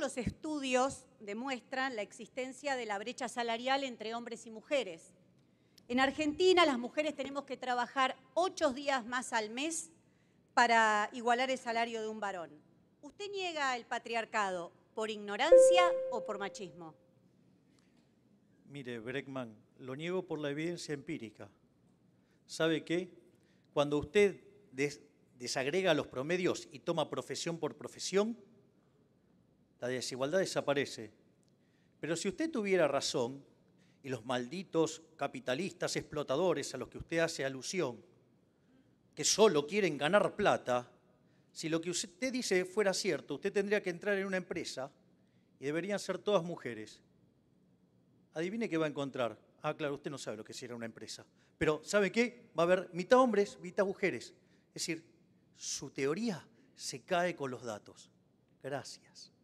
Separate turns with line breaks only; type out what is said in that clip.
los estudios demuestran la existencia de la brecha salarial entre hombres y mujeres. En Argentina las mujeres tenemos que trabajar ocho días más al mes para igualar el salario de un varón. ¿Usted niega el patriarcado por ignorancia o por machismo?
Mire, Breckman, lo niego por la evidencia empírica. ¿Sabe qué? Cuando usted desagrega los promedios y toma profesión por profesión, la desigualdad desaparece. Pero si usted tuviera razón, y los malditos capitalistas explotadores a los que usted hace alusión, que solo quieren ganar plata, si lo que usted dice fuera cierto, usted tendría que entrar en una empresa y deberían ser todas mujeres. Adivine qué va a encontrar. Ah, claro, usted no sabe lo que es una empresa. Pero ¿sabe qué? Va a haber mitad hombres, mitad mujeres. Es decir, su teoría se cae con los datos. Gracias.